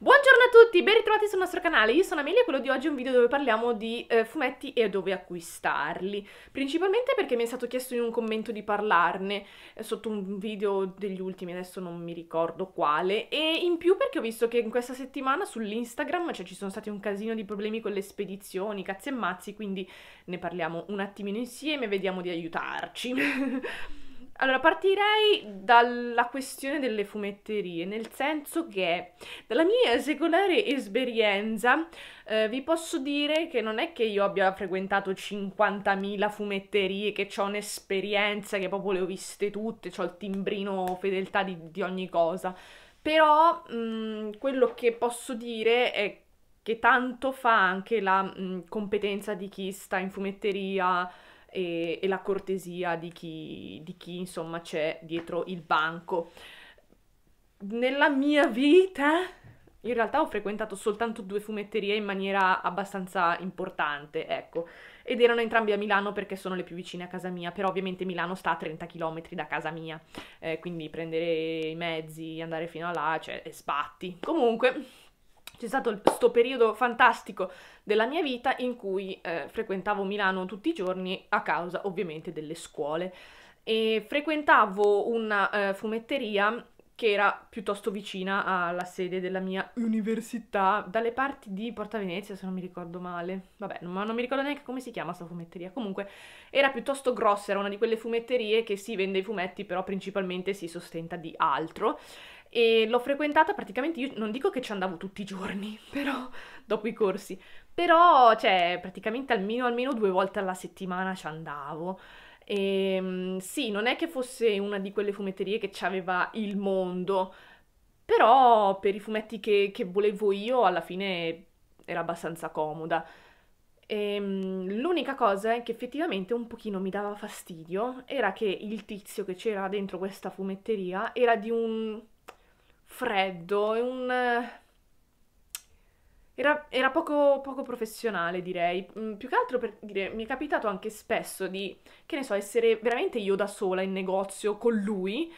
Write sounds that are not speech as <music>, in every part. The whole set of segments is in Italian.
Buongiorno a tutti, ben ritrovati sul nostro canale, io sono Amelia e quello di oggi è un video dove parliamo di eh, fumetti e dove acquistarli, principalmente perché mi è stato chiesto in un commento di parlarne eh, sotto un video degli ultimi, adesso non mi ricordo quale, e in più perché ho visto che in questa settimana sull'Instagram cioè, ci sono stati un casino di problemi con le spedizioni, cazzi e mazzi, quindi ne parliamo un attimino insieme, vediamo di aiutarci. <laughs> Allora, partirei dalla questione delle fumetterie, nel senso che dalla mia secolare esperienza eh, vi posso dire che non è che io abbia frequentato 50.000 fumetterie, che ho un'esperienza, che proprio le ho viste tutte, ho il timbrino fedeltà di, di ogni cosa. Però mh, mm, quello che posso dire è che tanto fa anche la mh, mm, competenza di chi sta in fumetteria, e, e la cortesia di chi, di chi insomma c'è dietro il banco. Nella mia vita in realtà ho frequentato soltanto due fumetterie in maniera abbastanza importante, ecco. Ed erano entrambi a Milano perché sono le più vicine a casa mia, però ovviamente Milano sta a 30 km da casa mia, eh, quindi prendere i mezzi, andare fino a là, cioè, e sbatti. Comunque, c'è stato questo periodo fantastico della mia vita in cui eh, frequentavo Milano tutti i giorni a causa ovviamente delle scuole e frequentavo una eh, fumetteria che era piuttosto vicina alla sede della mia università, dalle parti di Porta Venezia, se non mi ricordo male. Vabbè, non, non mi ricordo neanche come si chiama questa fumetteria. Comunque, era piuttosto grossa, era una di quelle fumetterie che si vende i fumetti, però principalmente si sostenta di altro. E l'ho frequentata praticamente, io non dico che ci andavo tutti i giorni, <laughs> però, dopo i corsi. Però, cioè, praticamente almeno, almeno due volte alla settimana ci andavo e, ehm, sì, non è che fosse una di quelle fumetterie che aveva il mondo, però per i fumetti che, che volevo io alla fine era abbastanza comoda. E, ehm, l'unica cosa che effettivamente un pochino mi dava fastidio era che il tizio che c'era dentro questa fumetteria era di un freddo e un era, era poco, poco, professionale, direi. Mm, più che altro per dire, mi è capitato anche spesso di, che ne so, essere veramente io da sola in negozio con lui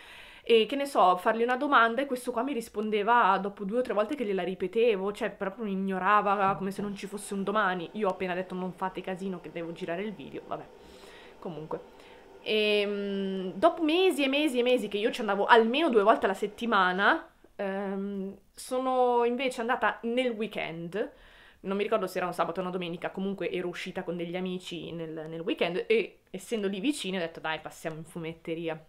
e che ne so, fargli una domanda e questo qua mi rispondeva dopo due o tre volte che gliela ripetevo, cioè proprio mi ignorava come se non ci fosse un domani. Io ho appena detto non fate casino che devo girare il video, vabbè. Comunque. E, ehm, dopo mesi e mesi e mesi che io ci andavo almeno due volte alla settimana, Um, sono invece andata nel weekend, non mi ricordo se era un sabato o una domenica, comunque ero uscita con degli amici nel, nel weekend e essendo lì vicino ho detto dai passiamo in fumetteria.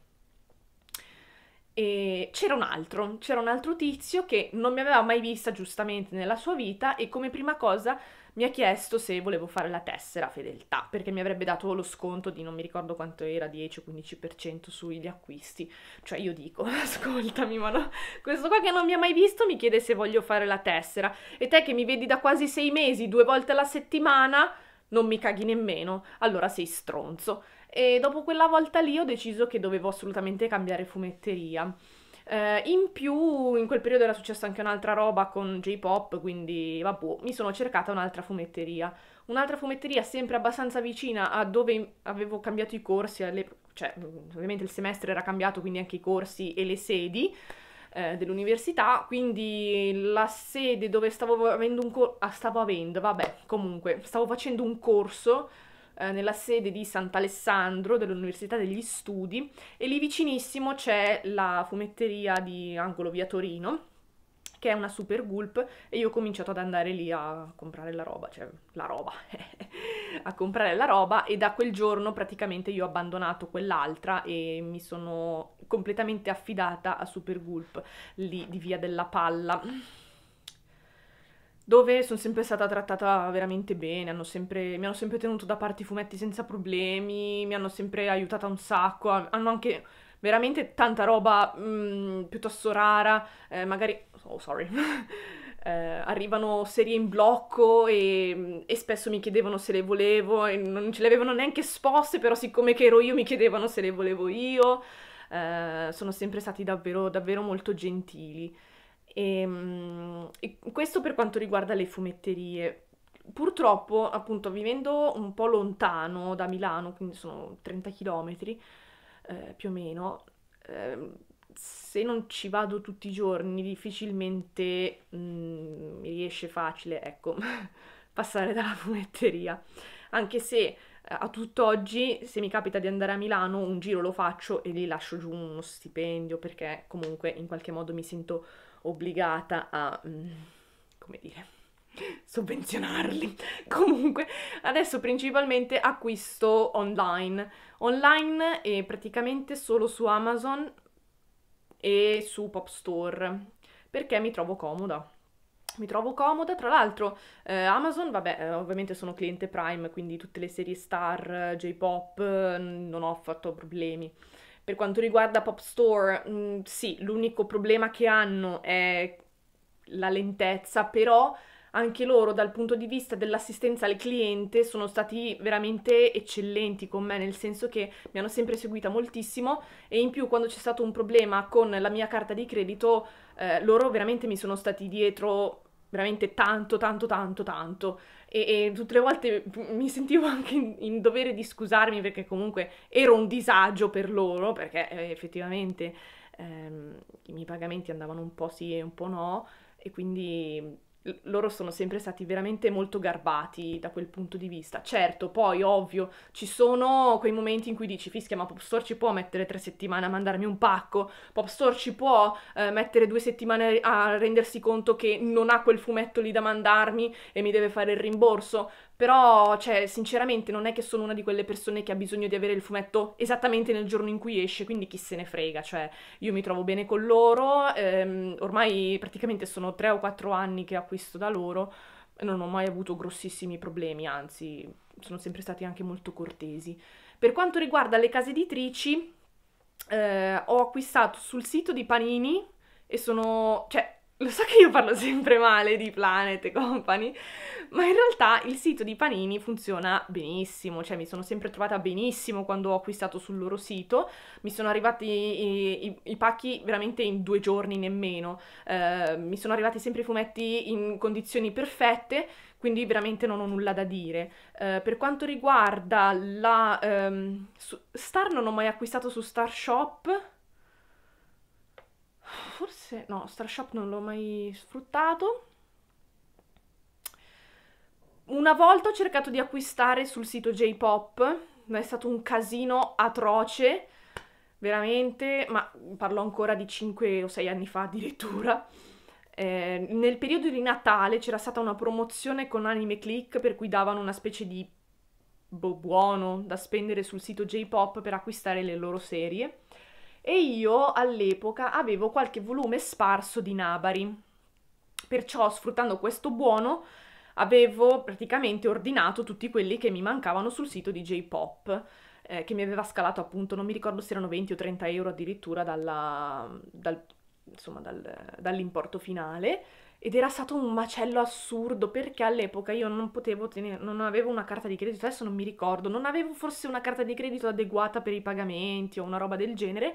E c'era un altro, c'era un altro tizio che non mi aveva mai vista giustamente nella sua vita e come prima cosa mi ha chiesto se volevo fare la tessera fedeltà, perché mi avrebbe dato lo sconto di non mi ricordo quanto era, 10-15% sugli acquisti. Cioè io dico, <laughs> ascoltami, ma no, questo qua che non mi ha mai visto mi chiede se voglio fare la tessera e te che mi vedi da quasi sei mesi, due volte alla settimana, non mi caghi nemmeno, allora sei stronzo. E dopo quella volta lì ho deciso che dovevo assolutamente cambiare fumetteria. Eh, in più, in quel periodo era successa anche un'altra roba con J-pop, quindi vabbè, mi sono cercata un'altra fumetteria. Un'altra fumetteria sempre abbastanza vicina a dove avevo cambiato i corsi, alle... cioè ovviamente il semestre era cambiato, quindi anche i corsi e le sedi eh, dell'università, quindi la sede dove stavo avendo un corso, ah, stavo avendo, vabbè, comunque, stavo facendo un corso eh, nella sede di Sant'Alessandro dell'Università degli Studi e lì vicinissimo c'è la fumetteria di Angolo Via Torino che è una super gulp e io ho cominciato ad andare lì a comprare la roba, cioè la roba, <laughs> a comprare la roba e da quel giorno praticamente io ho abbandonato quell'altra e mi sono completamente affidata a super gulp lì di Via della Palla dove sono sempre stata trattata veramente bene, hanno sempre, mi hanno sempre tenuto da parte i fumetti senza problemi, mi hanno sempre aiutata un sacco, hanno anche veramente tanta roba mh, mm, piuttosto rara, eh, magari... Oh, sorry. <laughs> eh, arrivano serie in blocco e, mm, e, spesso mi chiedevano se le volevo e non ce le avevano neanche esposte, però siccome che ero io mi chiedevano se le volevo io. Eh, sono sempre stati davvero, davvero molto gentili. E, ehm, e questo per quanto riguarda le fumetterie. Purtroppo, appunto, vivendo un po' lontano da Milano, quindi sono 30 km eh, più o meno, eh, se non ci vado tutti i giorni, difficilmente mh, mm, mi riesce facile, ecco, <laughs> passare dalla fumetteria. Anche se eh, a tutt'oggi, se mi capita di andare a Milano, un giro lo faccio e lì lascio giù uno stipendio perché comunque in qualche modo mi sento obbligata a, mm, come dire, sovvenzionarli. <laughs> Comunque, adesso principalmente acquisto online. Online e praticamente solo su Amazon e su Pop Store, perché mi trovo comoda. Mi trovo comoda, tra l'altro eh, Amazon, vabbè, eh, ovviamente sono cliente Prime, quindi tutte le serie star, eh, J-Pop, mm, non ho affatto problemi. Per quanto riguarda Pop Store, mh, mm, sì, l'unico problema che hanno è la lentezza, però anche loro dal punto di vista dell'assistenza al cliente sono stati veramente eccellenti con me, nel senso che mi hanno sempre seguita moltissimo e in più quando c'è stato un problema con la mia carta di credito, eh, loro veramente mi sono stati dietro veramente tanto, tanto, tanto, tanto. E, e, tutte le volte mi sentivo <laughs> anche in, in, dovere di scusarmi perché comunque ero un disagio per loro, perché eh, effettivamente ehm, i miei pagamenti andavano un po' sì e un po' no, e quindi loro sono sempre stati veramente molto garbati da quel punto di vista. Certo, poi ovvio, ci sono quei momenti in cui dici fischia, ma Popstore ci può mettere tre settimane a mandarmi un pacco, Popstore ci può eh, mettere due settimane a rendersi conto che non ha quel fumetto lì da mandarmi e mi deve fare il rimborso, però, cioè, sinceramente non è che sono una di quelle persone che ha bisogno di avere il fumetto esattamente nel giorno in cui esce, quindi chi se ne frega, cioè, io mi trovo bene con loro, ehm, ormai praticamente sono tre o quattro anni che acquisto da loro, non ho mai avuto grossissimi problemi, anzi, sono sempre stati anche molto cortesi. Per quanto riguarda le case editrici, eh, ho acquistato sul sito di Panini e sono, cioè, lo so che io parlo sempre male di Planet Company, ma in realtà il sito di Panini funziona benissimo, cioè mi sono sempre trovata benissimo quando ho acquistato sul loro sito, mi sono arrivati i, i, i pacchi veramente in due giorni nemmeno, eh, mi sono arrivati sempre i fumetti in condizioni perfette, quindi veramente non ho nulla da dire. Eh, per quanto riguarda la... Ehm, Star non ho mai acquistato su Star Shop, forse no, Strashop non l'ho mai sfruttato. Una volta ho cercato di acquistare sul sito J-Pop, ma è stato un casino atroce, veramente, ma parlo ancora di 5 o 6 anni fa addirittura. Eh, nel periodo di Natale c'era stata una promozione con Anime Click per cui davano una specie di boh buono da spendere sul sito J-Pop per acquistare le loro serie e io all'epoca avevo qualche volume sparso di Nabari. Perciò sfruttando questo buono avevo praticamente ordinato tutti quelli che mi mancavano sul sito di J-Pop eh, che mi aveva scalato appunto, non mi ricordo se erano 20 o 30 euro addirittura dalla, dal, dall'importo finale ed era stato un macello assurdo perché all'epoca io non potevo tenere, non avevo una carta di credito, adesso non mi ricordo, non avevo forse una carta di credito adeguata per i pagamenti o una roba del genere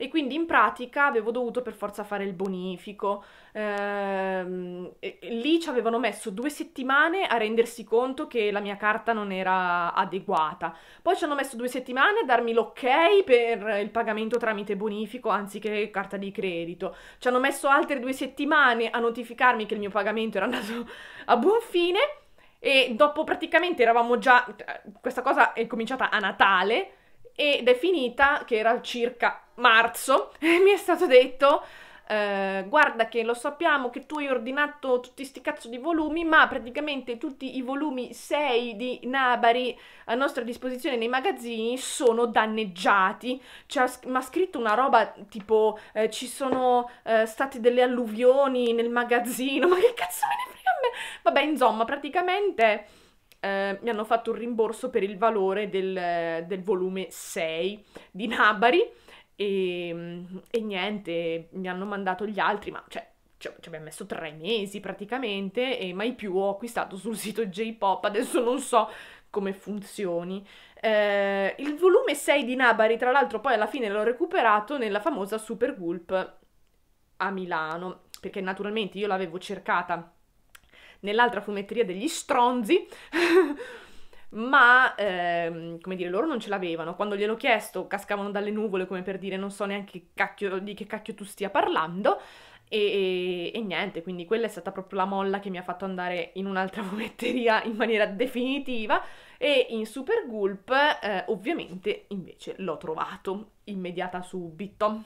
e quindi in pratica avevo dovuto per forza fare il bonifico. Ehm, lì ci avevano messo due settimane a rendersi conto che la mia carta non era adeguata. Poi ci hanno messo due settimane a darmi l'ok per il pagamento tramite bonifico anziché carta di credito. Ci hanno messo altre due settimane a notificarmi che il mio pagamento era andato a buon fine. E dopo praticamente eravamo già. Cioè, questa cosa è cominciata a Natale ed è finita, che era circa marzo, <laughs> e mi è stato detto... Eh, guarda che lo sappiamo che tu hai ordinato tutti sti cazzo di volumi, ma praticamente tutti i volumi 6 di Nabari a nostra disposizione nei magazzini sono danneggiati. Cioè, mi ha scritto una roba tipo eh, ci sono eh, state delle alluvioni nel magazzino, <laughs> ma che cazzo me ne frega a me? Vabbè, insomma, praticamente eh, mi hanno fatto un rimborso per il valore del, del volume 6 di Nabari e, ehm, e, niente, mi hanno mandato gli altri, ma cioè ci abbiamo messo tre mesi praticamente e mai più ho acquistato sul sito J-Pop, adesso non so come funzioni. Eh, il volume 6 di Nabari, tra l'altro, poi alla fine l'ho recuperato nella famosa Super Gulp a Milano, perché naturalmente io l'avevo cercata nell'altra fumetteria degli stronzi. <laughs> ma ehm, come dire, loro non ce l'avevano. Quando gliel'ho chiesto, cascavano dalle nuvole come per dire non so neanche cacchio, di che cacchio tu stia parlando. E, e, e, niente, quindi quella è stata proprio la molla che mi ha fatto andare in un'altra <laughs> fumetteria in maniera definitiva. E in Super Gulp, eh, ovviamente, invece l'ho trovato immediata subito.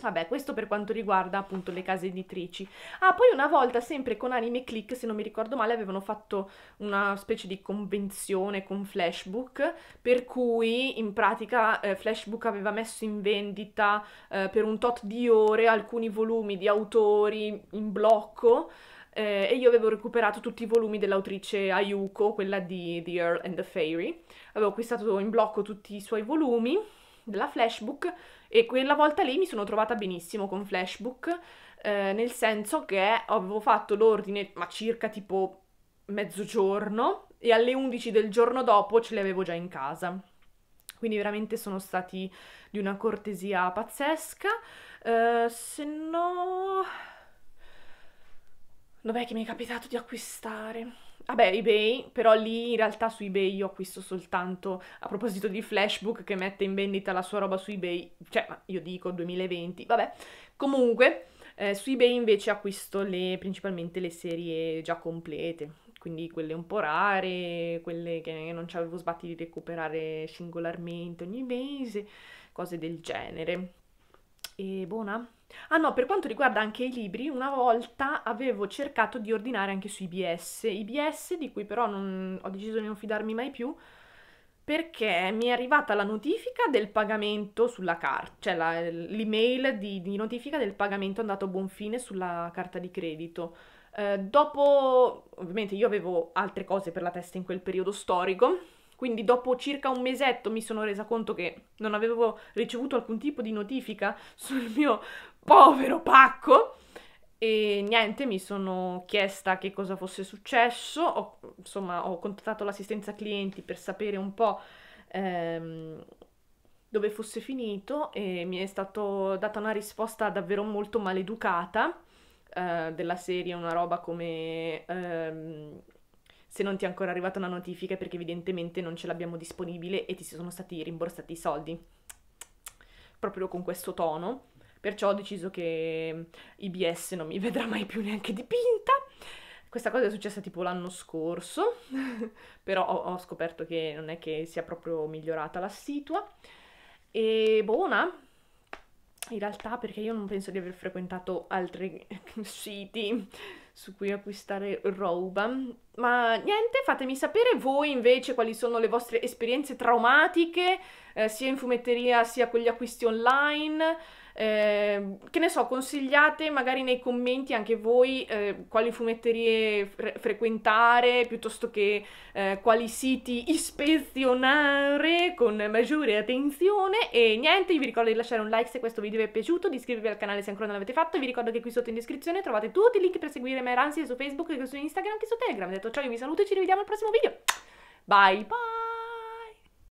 Vabbè, questo per quanto riguarda appunto le case editrici. Ah, poi una volta, sempre con Anime Click, se non mi ricordo male, avevano fatto una specie di convenzione con Flashbook, per cui in pratica eh, Flashbook aveva messo in vendita eh, per un tot di ore alcuni volumi di autori in blocco. Eh, e io avevo recuperato tutti i volumi dell'autrice Ayuko, quella di The Earl and the Fairy. Avevo acquistato in blocco tutti i suoi volumi della Flashbook e quella volta lì mi sono trovata benissimo con Flashbook, eh, nel senso che avevo fatto l'ordine, ma circa tipo mezzogiorno, e alle 11 del giorno dopo ce li avevo già in casa. Quindi veramente sono stati di una cortesia pazzesca. Eh, se no... Dov'è che mi è capitato di acquistare? Vabbè, eBay, però lì in realtà su eBay io acquisto soltanto, a proposito di Flashbook che mette in vendita la sua roba su eBay, cioè io dico 2020, vabbè. Comunque, eh, su eBay invece acquisto le, principalmente le serie già complete, quindi quelle un po' rare, quelle che non ci avevo sbatti di recuperare singolarmente ogni mese, cose del genere. E buona? Boh, Ah no, per quanto riguarda anche i libri, una volta avevo cercato di ordinare anche su IBS, IBS di cui però non, ho deciso di non fidarmi mai più perché mi è arrivata la notifica del pagamento sulla carta, cioè la, l'email di, di, notifica del pagamento andato a buon fine sulla carta di credito. Eh, dopo, ovviamente io avevo altre cose per la testa in quel periodo storico, quindi dopo circa un mesetto mi sono resa conto che non avevo ricevuto alcun tipo di notifica <laughs> sul mio povero pacco. E niente, mi sono chiesta che cosa fosse successo, ho, insomma ho contattato l'assistenza clienti per sapere un po' ehm, dove fosse finito e mi è stata data una risposta davvero molto maleducata eh, della serie, una roba come ehm, se non ti è ancora arrivata una notifica perché evidentemente non ce l'abbiamo disponibile e ti sono stati rimborsati i soldi, proprio con questo tono Perciò ho deciso che mm, IBS non mi vedrà mai più neanche dipinta. Questa cosa è successa tipo l'anno scorso, <laughs> però ho, ho, scoperto che non è che sia proprio migliorata la situa. E buona, boh, in realtà perché io non penso di aver frequentato altri <laughs> siti su cui acquistare roba. Ma niente, fatemi sapere voi invece quali sono le vostre esperienze traumatiche, eh, sia in fumetteria sia con gli acquisti online. Ehm, che ne so, consigliate magari nei commenti anche voi eh, quali fumetterie fre- frequentare piuttosto che eh, quali siti ispezionare con maggiore attenzione. E niente, vi ricordo di lasciare un like se questo video vi è piaciuto, di iscrivervi al canale se ancora non l'avete fatto. Vi ricordo che qui sotto in descrizione trovate tutti i link per seguire Meransia su Facebook e su Instagram e su Telegram. Detto ciò, io vi saluto e ci rivediamo al prossimo video. Bye bye!